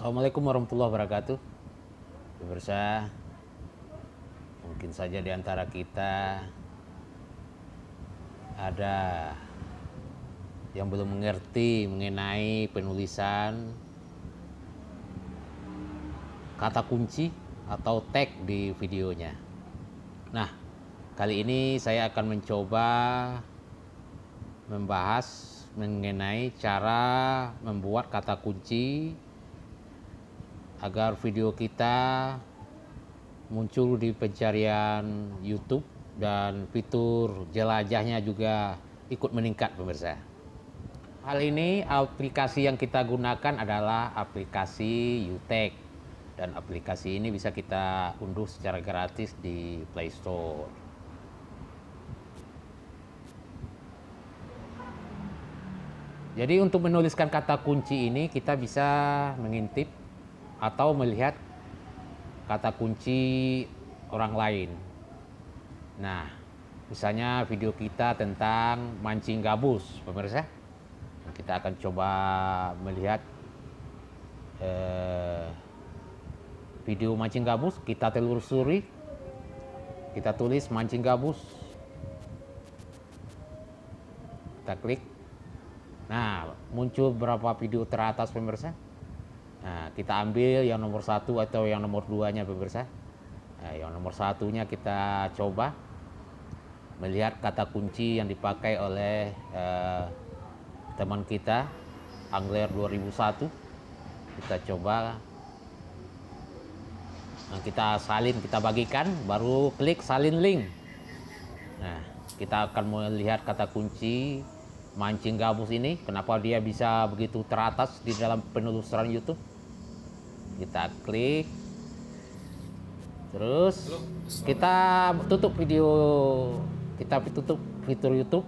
Assalamualaikum warahmatullahi wabarakatuh. Ya, pemirsa, mungkin saja di antara kita ada yang belum mengerti mengenai penulisan kata kunci atau tag di videonya. Nah, kali ini saya akan mencoba membahas mengenai cara membuat kata kunci agar video kita muncul di pencarian YouTube dan fitur jelajahnya juga ikut meningkat pemirsa. Hal ini aplikasi yang kita gunakan adalah aplikasi UTech dan aplikasi ini bisa kita unduh secara gratis di Play Store. Jadi untuk menuliskan kata kunci ini kita bisa mengintip atau melihat kata kunci orang lain. Nah, misalnya video kita tentang mancing gabus, pemirsa. Nah, kita akan coba melihat eh, video mancing gabus. Kita telusuri, kita tulis mancing gabus. Kita klik. Nah, muncul berapa video teratas pemirsa. Nah, kita ambil yang nomor satu atau yang nomor dua nya pemirsa. Nah, yang nomor satunya kita coba melihat kata kunci yang dipakai oleh eh, teman kita Angler 2001. Kita coba nah, kita salin, kita bagikan, baru klik salin link. Nah, kita akan melihat kata kunci mancing gabus ini. Kenapa dia bisa begitu teratas di dalam penelusuran YouTube? kita klik terus kita tutup video kita tutup fitur YouTube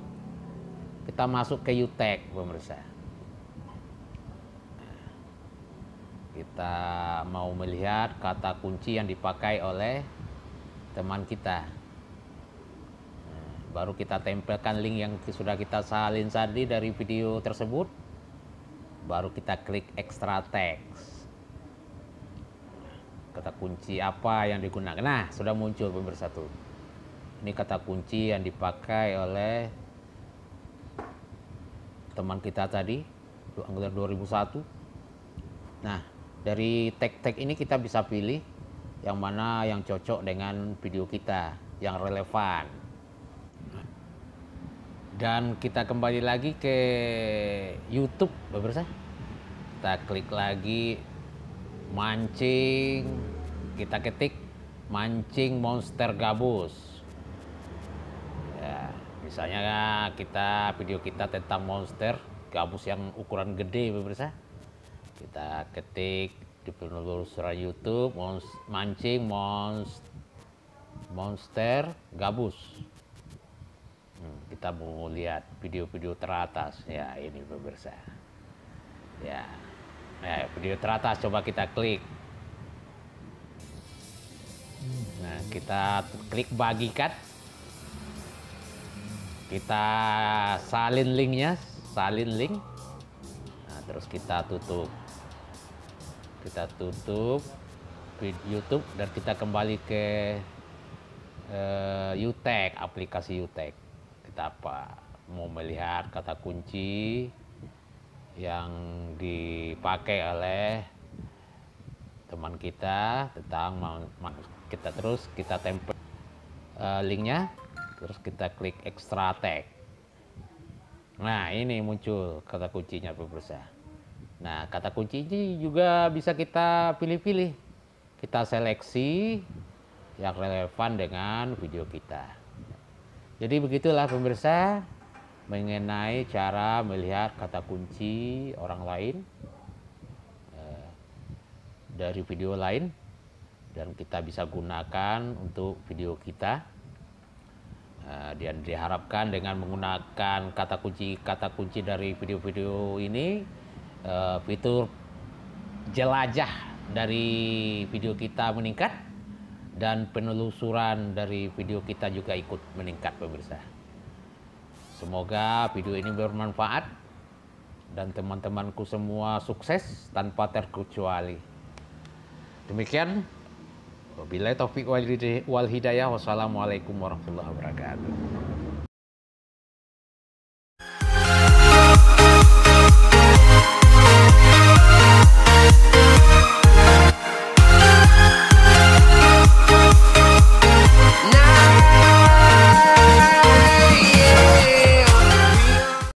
kita masuk ke Utek pemirsa kita mau melihat kata kunci yang dipakai oleh teman kita baru kita tempelkan link yang sudah kita salin tadi dari video tersebut baru kita klik extra text kata kunci apa yang digunakan. Nah, sudah muncul pemirsa satu Ini kata kunci yang dipakai oleh teman kita tadi, anggota 2001. Nah, dari tag-tag ini kita bisa pilih yang mana yang cocok dengan video kita, yang relevan. Dan kita kembali lagi ke YouTube, pemirsa. Kita klik lagi mancing kita ketik mancing monster gabus ya misalnya kita video kita tentang monster gabus yang ukuran gede pemirsa kita ketik di penelusuran YouTube mons, mancing mons, monster gabus hmm, kita mau lihat video-video teratas ya ini pemirsa ya Nah, video teratas coba kita klik. Nah, kita klik bagikan. Kita salin linknya, salin link. Nah, terus kita tutup. Kita tutup YouTube dan kita kembali ke uh, eh, UTech, aplikasi UTech. Kita apa? Mau melihat kata kunci, yang dipakai oleh teman kita tentang kita terus kita tempel eh, linknya terus kita klik extra tag nah ini muncul kata kuncinya pemirsa nah kata kunci ini juga bisa kita pilih-pilih kita seleksi yang relevan dengan video kita jadi begitulah pemirsa mengenai cara melihat kata kunci orang lain eh, dari video lain dan kita bisa gunakan untuk video kita eh, dan diharapkan dengan menggunakan kata kunci kata kunci dari video-video ini eh, fitur jelajah dari video kita meningkat dan penelusuran dari video kita juga ikut meningkat pemirsa. Semoga video ini bermanfaat dan teman-temanku semua sukses tanpa terkecuali. Demikian, wabillahi taufiq wal hidayah. Wassalamualaikum warahmatullahi wabarakatuh.